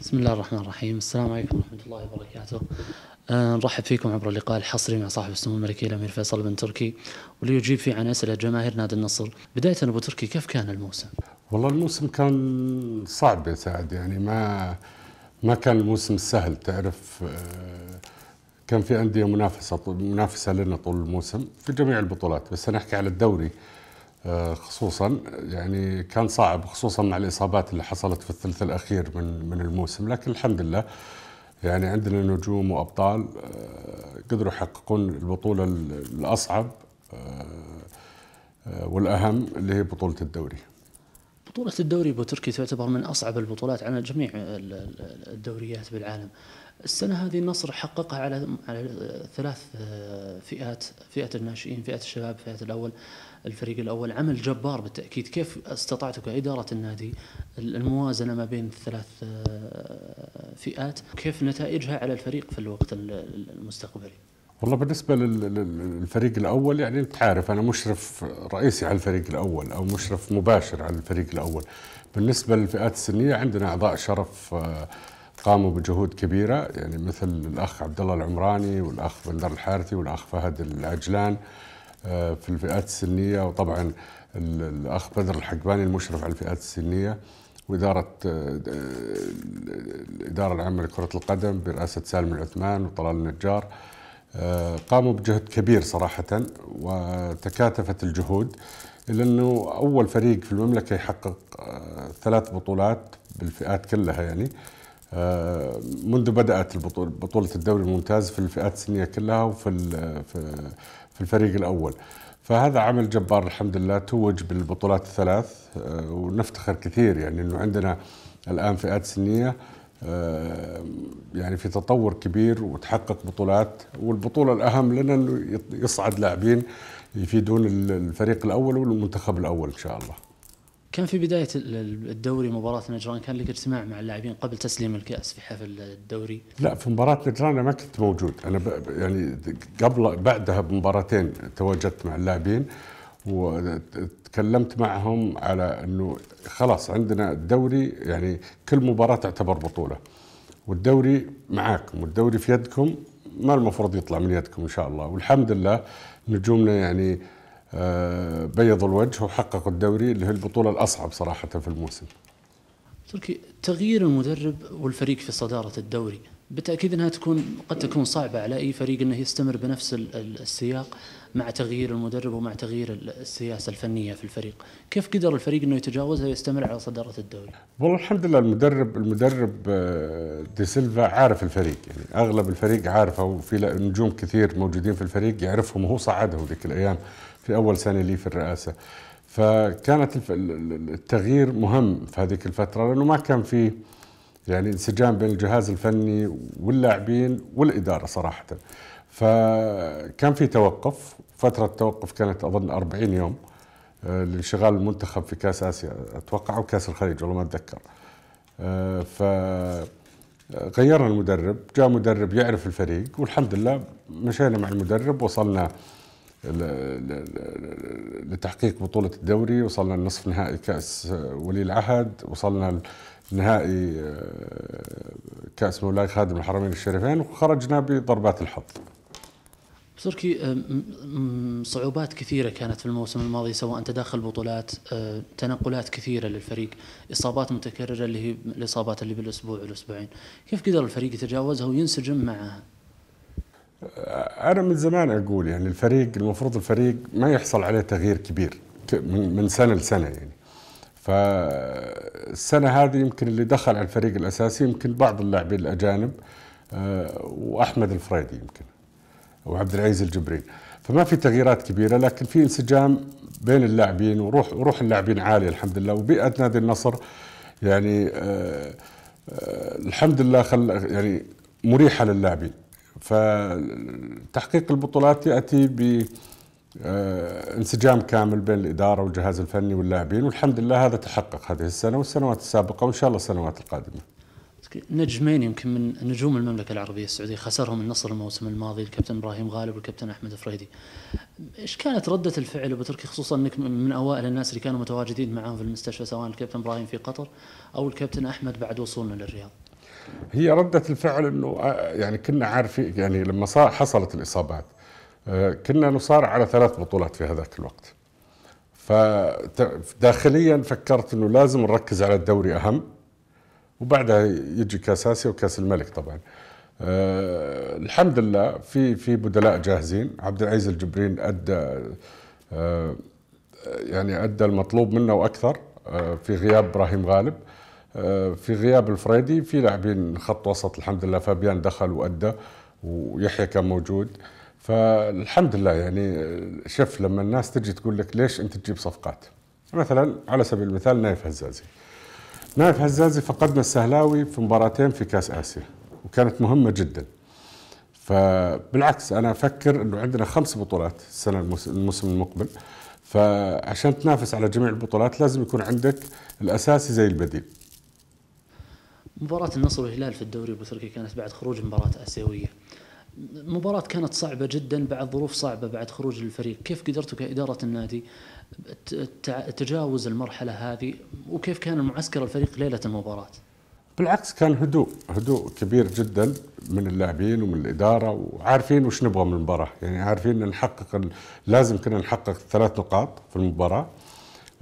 بسم الله الرحمن الرحيم السلام عليكم ورحمة الله وبركاته آه، نرحب فيكم عبر اللقاء الحصري مع صاحب السمو الملكي الأمير فيصل بن تركي وليجيب فيه عن أسئلة جماهير نادي النصر بداية أبو تركي كيف كان الموسم؟ والله الموسم كان صعب يا سعد يعني ما ما كان الموسم سهل تعرف آه، كان في أندية منافسة منافسة لنا طول الموسم في جميع البطولات بس نحكي على الدوري آه، خصوصا يعني كان صعب خصوصا مع الاصابات اللي حصلت في الثلث الاخير من من الموسم لكن الحمد لله يعني عندنا نجوم وابطال آه، قدروا يحققون البطوله الاصعب آه، والاهم اللي هي بطوله الدوري. بطولة الدوري بوتركي تعتبر من أصعب البطولات على جميع الدوريات بالعالم السنة هذه النصر حققها على على ثلاث فئات فئة الناشئين فئة الشباب فئة الأول الفريق الاول عمل جبار بالتاكيد كيف استطعتوا كاداره النادي الموازنه ما بين الثلاث آه، فئات كيف نتائجها على الفريق في الوقت المستقبلي والله بالنسبه للفريق الاول يعني انت عارف انا مشرف رئيسي على الفريق الاول او مشرف مباشر على الفريق الاول بالنسبه للفئات السنيه عندنا اعضاء شرف آه، قاموا بجهود كبيره يعني مثل الاخ عبد الله العمراني والاخ بندر الحارثي والاخ فهد العجلان آه، في الفئات السنيه وطبعا الاخ بدر الحقباني المشرف على الفئات السنيه واداره آه، الاداره العامه لكره القدم برئاسه سالم العثمان وطلال النجار آه، قاموا بجهد كبير صراحه وتكاتفت الجهود الا انه اول فريق في المملكه يحقق ثلاث بطولات بالفئات كلها يعني منذ بدات البطوله بطوله الدوري الممتاز في الفئات السنيه كلها وفي في الفريق الأول فهذا عمل جبار الحمد لله توج بالبطولات الثلاث آه، ونفتخر كثير يعني أنه عندنا الآن فئات سنية آه، يعني في تطور كبير وتحقق بطولات والبطولة الأهم لنا أنه يصعد لاعبين يفيدون الفريق الأول والمنتخب الأول إن شاء الله كان في بدايه الدوري مباراه نجران كان لك اجتماع مع اللاعبين قبل تسليم الكاس في حفل الدوري لا في مباراه نجران انا ما كنت موجود انا يعني قبل بعدها بمباراتين تواجدت مع اللاعبين وتكلمت معهم على انه خلاص عندنا الدوري يعني كل مباراه تعتبر بطوله والدوري معاكم والدوري في يدكم ما المفروض يطلع من يدكم ان شاء الله والحمد لله نجومنا يعني آه، بيضوا الوجه وحققوا الدوري اللي هي البطولة الأصعب صراحة في الموسم تركي تغيير المدرب والفريق في صدارة الدوري بالتأكيد أنها تكون قد تكون صعبة على أي فريق أنه يستمر بنفس السياق مع تغيير المدرب ومع تغيير السياسة الفنية في الفريق كيف قدر الفريق أنه يتجاوزها ويستمر على صدارة الدوري والله الحمد لله المدرب المدرب آه، دي سيلفا عارف الفريق يعني أغلب الفريق عارفه وفي نجوم كثير موجودين في الفريق يعرفهم وهو صعدهم ذيك الأيام في أول سنة لي في الرئاسة فكانت التغيير مهم في هذيك الفترة لأنه ما كان في يعني انسجام بين الجهاز الفني واللاعبين والإدارة صراحة فكان في توقف فترة التوقف كانت أظن 40 يوم آه، لانشغال المنتخب في كاس اسيا اتوقع او كاس الخليج والله ما اتذكر آه، ف غيرنا المدرب جاء مدرب يعرف الفريق والحمد لله مشينا مع المدرب وصلنا لتحقيق بطولة الدوري وصلنا لنصف نهائي كأس ولي العهد وصلنا لنهائي آه، كأس مولاي خادم الحرمين الشريفين وخرجنا بضربات الحظ تركي آه، صعوبات كثيرة كانت في الموسم الماضي سواء تداخل بطولات آه، تنقلات كثيرة للفريق إصابات متكررة اللي هي الإصابات اللي بالأسبوع والأسبوعين كيف قدر الفريق يتجاوزها وينسجم معها انا من زمان اقول يعني الفريق المفروض الفريق ما يحصل عليه تغيير كبير من سنه لسنه يعني فالسنه هذه يمكن اللي دخل على الفريق الاساسي يمكن بعض اللاعبين الاجانب آه، واحمد الفريدي يمكن وعبد العزيز الجبري فما في تغييرات كبيره لكن في انسجام بين اللاعبين وروح روح اللاعبين عاليه الحمد لله وبيئه نادي النصر يعني آه، آه، الحمد لله خل يعني مريحه للاعبين فتحقيق البطولات ياتي ب آه، انسجام كامل بين الاداره والجهاز الفني واللاعبين والحمد لله هذا تحقق هذه السنه والسنوات السابقه وان شاء الله السنوات القادمه. نجمين يمكن من نجوم المملكه العربيه السعوديه خسرهم النصر الموسم الماضي الكابتن ابراهيم غالب والكابتن احمد فريدي. ايش كانت رده الفعل ابو تركي خصوصا انك من اوائل الناس اللي كانوا متواجدين معاهم في المستشفى سواء الكابتن ابراهيم في قطر او الكابتن احمد بعد وصولنا للرياض؟ هي ردة الفعل انه آه، يعني كنا عارفين يعني لما صار حصلت الاصابات آه، كنا نصارع على ثلاث بطولات في هذاك الوقت فداخليا فكرت انه لازم نركز على الدوري اهم وبعدها يجي كاس اسيا وكاس الملك طبعا آه، الحمد لله في في بدلاء جاهزين عبد العزيز الجبرين ادى يعني ادى المطلوب منه واكثر في غياب ابراهيم غالب آه، في غياب الفريدي في لاعبين خط وسط الحمد لله فابيان دخل وادى ويحيى كان موجود فالحمد لله يعني شف لما الناس تجي تقول لك ليش انت تجيب صفقات مثلا على سبيل المثال نايف هزازي نايف هزازي فقدنا السهلاوي في مباراتين في كاس اسيا وكانت مهمه جدا فبالعكس انا افكر انه عندنا خمس بطولات السنه الموسم المقبل فعشان تنافس على جميع البطولات لازم يكون عندك الاساسي زي البديل مباراة النصر والهلال في الدوري ابو تركي كانت بعد خروج مباراة آسيوية مباراة كانت صعبة جدا بعد ظروف صعبة بعد خروج الفريق كيف قدرتوا كإدارة النادي تجاوز المرحلة هذه وكيف كان معسكر الفريق ليلة المباراة بالعكس كان هدوء هدوء كبير جدا من اللاعبين ومن الإدارة وعارفين وش نبغى من المباراة يعني عارفين نحقق لازم كنا نحقق ثلاث نقاط في المباراة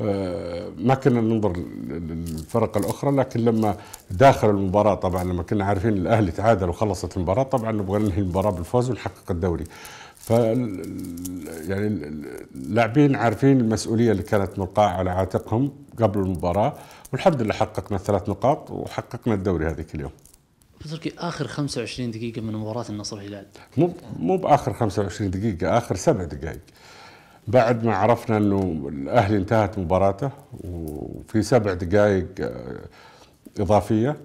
آه، ما كنا ننظر للفرق الاخرى لكن لما داخل المباراه طبعا لما كنا عارفين الاهلي تعادل وخلصت المباراه طبعا نبغى ننهي المباراه بالفوز ونحقق الدوري ف يعني اللاعبين عارفين المسؤوليه اللي كانت ملقاه على عاتقهم قبل المباراه والحمد لله حققنا الثلاث نقاط وحققنا الدوري هذيك اليوم. تركي اخر 25 دقيقه من مباراه النصر الهلال مو مو باخر 25 دقيقه اخر سبع دقائق بعد ما عرفنا انه الاهلي انتهت مباراته وفي سبع دقائق آه، اضافيه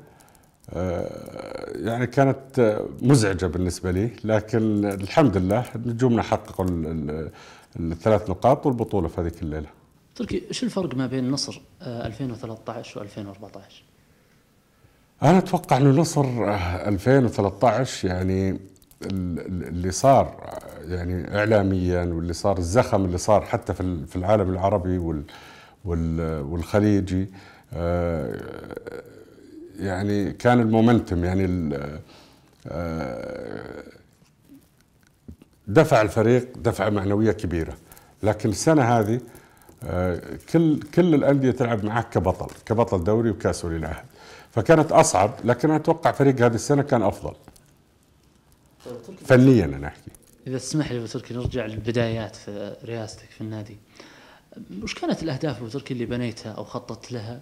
آه، يعني كانت آه، مزعجه بالنسبه لي لكن الحمد لله نجومنا حققوا الثلاث نقاط والبطوله في هذيك الليله. تركي شو الفرق ما بين نصر 2013 و2014؟ انا اتوقع انه نصر 2013 يعني اللي صار يعني اعلاميا واللي صار الزخم اللي صار حتى في في العالم العربي وال والخليجي آه، يعني كان المومنتم يعني آه، دفع الفريق دفعه معنويه كبيره لكن السنه هذه آه، كل كل الانديه تلعب معك كبطل كبطل دوري وكاس ولي العهد فكانت اصعب لكن اتوقع فريق هذه السنه كان افضل طيب، فنيا انا احكي إذا تسمح لي أبو تركي نرجع للبدايات في رئاستك في النادي وش كانت الأهداف أبو تركي اللي بنيتها أو خططت لها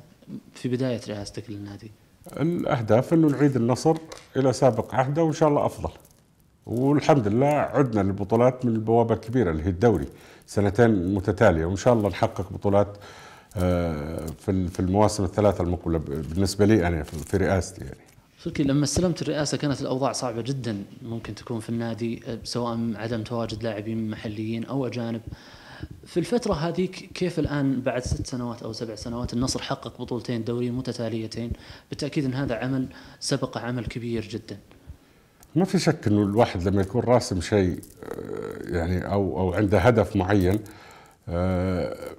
في بداية رئاستك للنادي؟ الأهداف أنه نعيد النصر إلى سابق عهده وإن شاء الله أفضل والحمد لله عدنا للبطولات من البوابة الكبيرة اللي هي الدوري سنتين متتالية وإن شاء الله نحقق بطولات آه، في المواسم الثلاثة المقبلة بالنسبة لي أنا في رئاستي يعني فكي لما استلمت الرئاسه كانت الاوضاع صعبه جدا ممكن تكون في النادي سواء عدم تواجد لاعبين محليين او اجانب في الفترة هذيك كيف الآن بعد ست سنوات أو سبع سنوات النصر حقق بطولتين دوري متتاليتين بالتأكيد أن هذا عمل سبق عمل كبير جدا ما في شك أنه الواحد لما يكون راسم شيء آه، يعني أو, أو عنده هدف معين آه،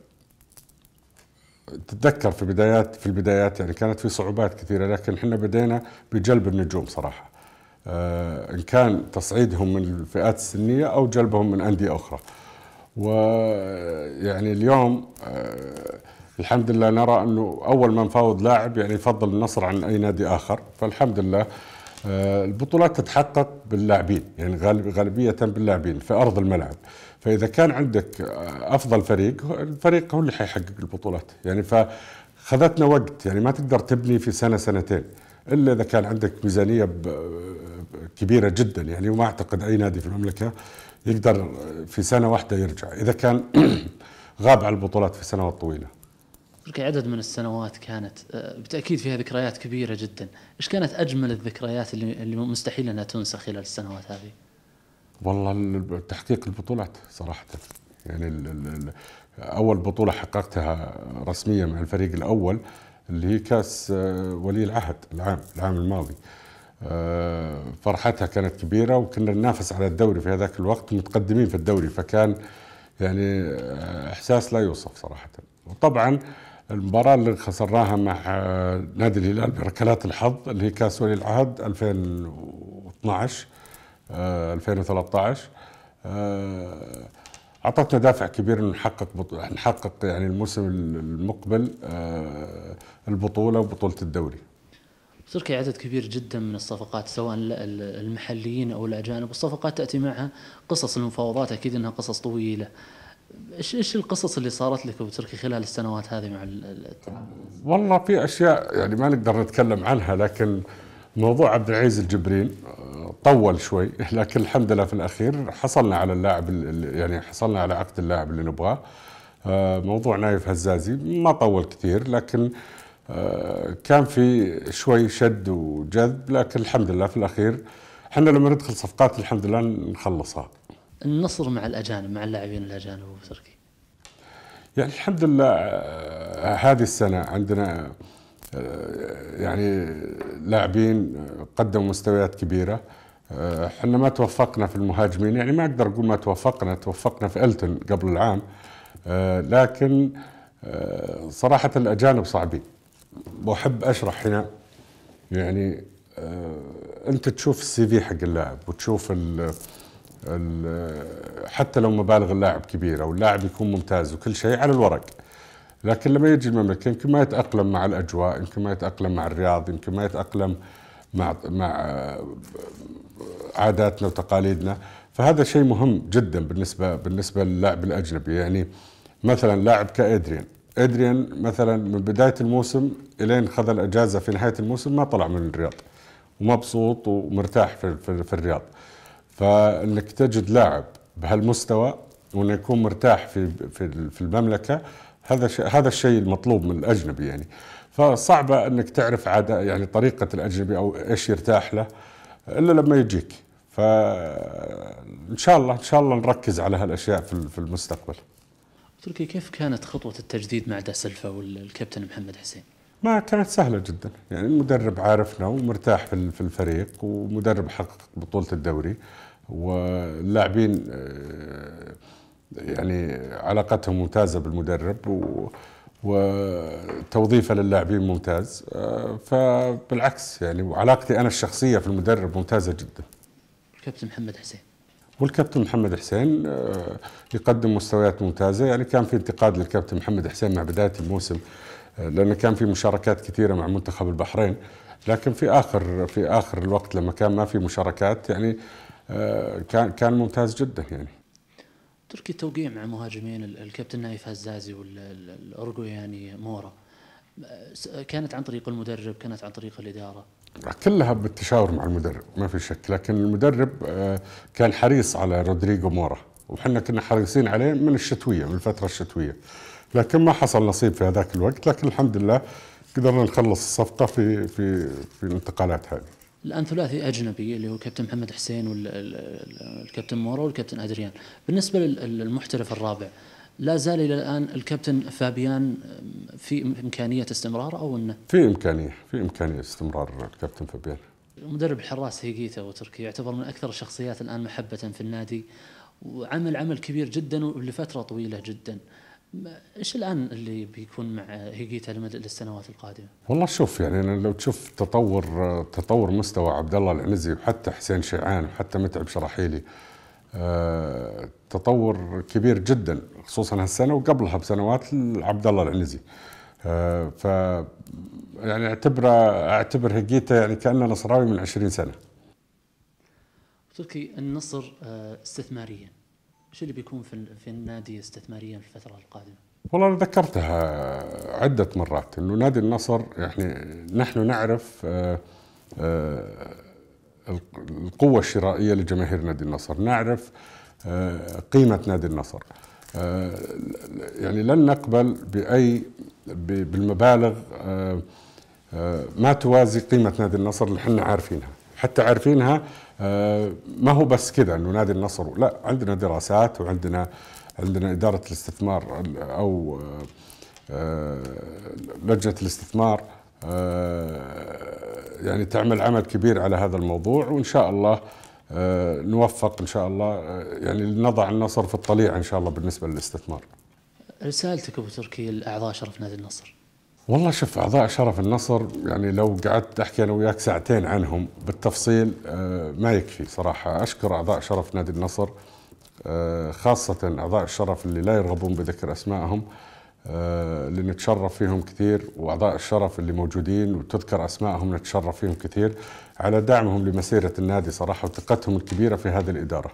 تتذكر في بدايات في البدايات يعني كانت في صعوبات كثيره لكن احنا بدينا بجلب النجوم صراحه آه، ان كان تصعيدهم من الفئات السنيه او جلبهم من انديه اخرى ويعني اليوم آه، الحمد لله نرى انه اول ما نفاوض لاعب يعني يفضل النصر عن اي نادي اخر فالحمد لله آه، البطولات تتحقق باللاعبين يعني غالبيه باللاعبين في ارض الملعب فاذا كان عندك افضل فريق الفريق هو اللي حيحقق البطولات يعني فخذتنا وقت يعني ما تقدر تبني في سنه سنتين الا اذا كان عندك ميزانيه كبيره جدا يعني وما اعتقد اي نادي في المملكه يقدر في سنه واحده يرجع اذا كان غاب عن البطولات في سنوات طويله. عدد من السنوات كانت آه، بالتاكيد فيها ذكريات كبيره جدا، ايش كانت اجمل الذكريات اللي مستحيل انها تنسى خلال السنوات هذه؟ والله تحقيق البطولات صراحه يعني الـ الـ اول بطوله حققتها رسميا مع الفريق الاول اللي هي كاس آه، ولي العهد العام العام الماضي آه، فرحتها كانت كبيره وكنا ننافس على الدوري في هذاك الوقت متقدمين في الدوري فكان يعني آه، احساس لا يوصف صراحه وطبعا المباراه اللي خسرناها مع نادي الهلال بركلات الحظ اللي هي كاس ولي العهد 2012 2013 آه، آه، اعطتنا دافع كبير نحقق نحقق يعني الموسم المقبل آه، البطوله وبطوله الدوري. تركي عدد كبير جدا من الصفقات سواء المحليين او الاجانب والصفقات تاتي معها قصص المفاوضات اكيد انها قصص طويله. ايش ايش القصص اللي صارت لك تركي خلال السنوات هذه مع والله في اشياء يعني ما نقدر نتكلم عنها لكن آه موضوع عبد العزيز الجبريل آه، طول شوي لكن الحمد لله في الاخير حصلنا على اللاعب يعني حصلنا على عقد اللاعب اللي نبغاه آه، موضوع نايف هزازي ما طول كثير لكن آه، كان في شوي شد وجذب لكن الحمد لله في الاخير احنا لما ندخل صفقات الحمد لله نخلصها النصر مع الاجانب مع اللاعبين الاجانب ابو تركي يعني الحمد لله هذه السنه عندنا يعني لاعبين قدموا مستويات كبيره احنا آه، ما توفقنا في المهاجمين يعني ما اقدر اقول ما توفقنا توفقنا في التون قبل العام آه، لكن آه، صراحه الاجانب صعبين واحب اشرح هنا يعني انت تشوف السي في حق اللاعب وتشوف الـ حتى لو مبالغ اللاعب كبيره واللاعب يكون ممتاز وكل شيء على الورق لكن لما يجي المملكه يمكن ما يتاقلم مع الاجواء يمكن ما يتاقلم مع الرياض يمكن ما يتاقلم مع مع عاداتنا وتقاليدنا فهذا شيء مهم جدا بالنسبه بالنسبه للاعب الاجنبي يعني مثلا لاعب كادريان ادريان مثلا من بدايه الموسم الين خذ الاجازه في نهايه الموسم ما طلع من الرياض ومبسوط ومرتاح في, في, في الرياض فانك تجد لاعب بهالمستوى وانه يكون مرتاح في في, في المملكه هذا هذا الشيء المطلوب من الاجنبي يعني فصعبه انك تعرف عاده يعني طريقه الاجنبي او ايش يرتاح له الا لما يجيك فان شاء الله ان شاء الله نركز على هالاشياء في المستقبل. تركي كيف كانت خطوه التجديد مع سلفا والكابتن محمد حسين؟ ما كانت سهلة جدا يعني المدرب عارفنا ومرتاح في الفريق ومدرب حقق بطولة الدوري واللاعبين آه، يعني علاقتهم ممتازه بالمدرب و وتوظيفه للاعبين ممتاز آه، فبالعكس يعني وعلاقتي انا الشخصيه في المدرب ممتازه جدا. الكابتن محمد حسين والكابتن محمد حسين آه، يقدم مستويات ممتازه يعني كان في انتقاد للكابتن محمد حسين مع بدايه الموسم آه، لانه كان في مشاركات كثيره مع منتخب البحرين لكن في اخر في اخر الوقت لما كان ما في مشاركات يعني كان كان ممتاز جدا يعني تركي توقيع مع مهاجمين الكابتن نايف هزازي والأرجوياني يعني مورا كانت عن طريق المدرب كانت عن طريق الإدارة كلها بالتشاور مع المدرب ما في شك لكن المدرب آه، كان حريص على رودريجو مورا وحنا كنا حريصين عليه من الشتوية من الفترة الشتوية لكن ما حصل نصيب في هذاك الوقت لكن الحمد لله قدرنا نخلص الصفقة في في في الانتقالات هذه الان ثلاثي اجنبي اللي هو كابتن محمد حسين والكابتن مورو والكابتن ادريان بالنسبه للمحترف الرابع لا زال الى الان الكابتن فابيان في امكانيه استمرار او انه في امكانيه في امكانيه استمرار الكابتن فابيان مدرب الحراس هيجيتا وتركي يعتبر من اكثر الشخصيات الان محبه في النادي وعمل عمل كبير جدا ولفتره طويله جدا ايش الان اللي بيكون مع هيجيتا للسنوات القادمه؟ والله شوف يعني أنا لو تشوف تطور تطور مستوى عبد الله العنزي وحتى حسين شيعان وحتى متعب شراحيلي آه، تطور كبير جدا خصوصا هالسنه وقبلها بسنوات عبد الله العنزي آه، ف يعني اعتبره اعتبر هيجيتا يعني كانه نصراوي من 20 سنه. تركي النصر آه، استثماريا شو اللي بيكون في في النادي استثماريا في الفتره القادمه؟ والله انا ذكرتها عده مرات انه نادي النصر يعني نحن نعرف آه، آه، القوه الشرائيه لجماهير نادي النصر، نعرف آه، قيمه نادي النصر. يعني لن نقبل باي بالمبالغ ما توازي قيمه نادي النصر اللي احنا عارفينها، حتى عارفينها آه، ما هو بس كذا انه نادي النصر لا عندنا دراسات وعندنا عندنا اداره الاستثمار او آه، آه، لجنه الاستثمار يعني تعمل عمل كبير على هذا الموضوع وان شاء الله نوفق ان شاء الله يعني نضع النصر في الطليعه ان شاء الله بالنسبه للاستثمار. رسالتك ابو تركي لاعضاء شرف نادي النصر. والله شوف اعضاء شرف النصر يعني لو قعدت احكي انا وياك ساعتين عنهم بالتفصيل آه، ما يكفي صراحه اشكر اعضاء شرف نادي النصر آه، خاصه اعضاء الشرف اللي لا يرغبون بذكر اسمائهم آه، اللي نتشرف فيهم كثير واعضاء الشرف اللي موجودين وتذكر اسمائهم نتشرف فيهم كثير على دعمهم لمسيره النادي صراحه وثقتهم الكبيره في هذه الاداره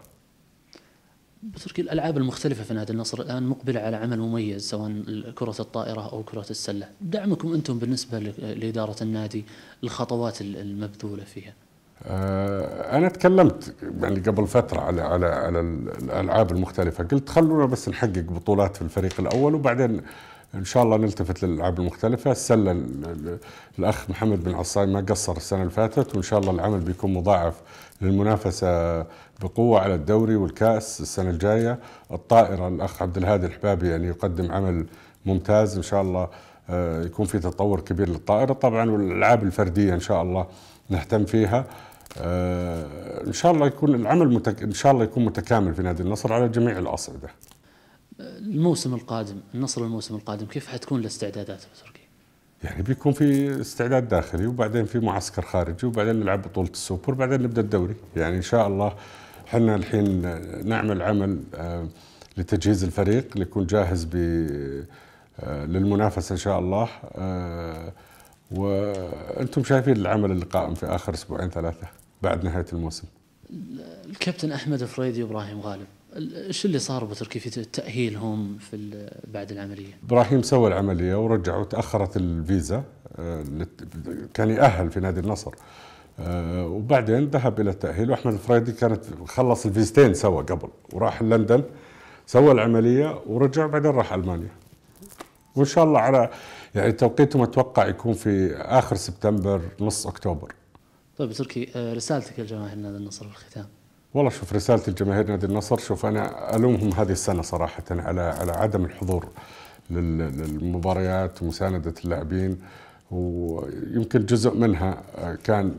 بتركي الالعاب المختلفه في نادي النصر الان مقبله على عمل مميز سواء كره الطائره او كره السله، دعمكم انتم بالنسبه لاداره النادي الخطوات المبذوله فيها. آه، انا تكلمت يعني قبل فتره على على على الالعاب المختلفه، قلت خلونا بس نحقق بطولات في الفريق الاول وبعدين ان شاء الله نلتفت للالعاب المختلفه، السله الاخ محمد بن عصاي ما قصر السنه اللي فاتت وان شاء الله العمل بيكون مضاعف للمنافسه بقوه على الدوري والكاس السنه الجايه الطائره الاخ عبد الهادي الحبابي يعني يقدم عمل ممتاز ان شاء الله آه، يكون في تطور كبير للطائره طبعا والالعاب الفرديه ان شاء الله نهتم فيها آه، ان شاء الله يكون العمل متك... ان شاء الله يكون متكامل في نادي النصر على جميع الاصعده الموسم القادم النصر الموسم القادم كيف حتكون الاستعدادات تركي؟ يعني بيكون في استعداد داخلي وبعدين في معسكر خارجي وبعدين نلعب بطولة السوبر وبعدين نبدأ الدوري يعني إن شاء الله حنا الحين نعمل عمل آه، لتجهيز الفريق ليكون جاهز ب آه، للمنافسة إن شاء الله آه، وأنتم شايفين العمل اللي قائم في آخر أسبوعين ثلاثة بعد نهاية الموسم الكابتن أحمد فريدي وإبراهيم غالب ايش اللي صار ابو تركي في تاهيلهم في بعد العمليه؟ ابراهيم سوى العمليه ورجع وتاخرت الفيزا آه، كان يأهل في نادي النصر آه، وبعدين ذهب الى التاهيل واحمد الفريدي كانت خلص الفيزتين سوا قبل وراح لندن سوى العمليه ورجع بعدين راح المانيا وان شاء الله على يعني توقيتهم اتوقع يكون في اخر سبتمبر نص اكتوبر طيب تركي آه، رسالتك لجماهير نادي النصر في الختام والله شوف رسالة الجماهير نادي النصر شوف انا الومهم هذه السنه صراحه على على عدم الحضور للمباريات ومسانده اللاعبين ويمكن جزء منها كان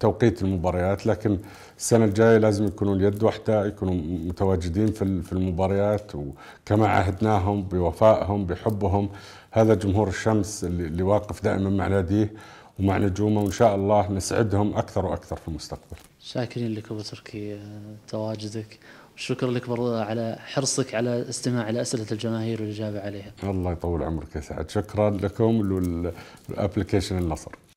توقيت المباريات لكن السنه الجايه لازم يكونوا اليد واحده يكونوا متواجدين في في المباريات وكما عهدناهم بوفائهم بحبهم هذا جمهور الشمس اللي واقف دائما مع ناديه ومع نجومه وان شاء الله نسعدهم اكثر واكثر في المستقبل. شاكرين لك ابو تركي آه، تواجدك وشكرا لك برضه على حرصك على استماع لاسئله الجماهير والاجابه عليها. الله يطول عمرك يا سعد، شكرا لكم وللابلكيشن النصر.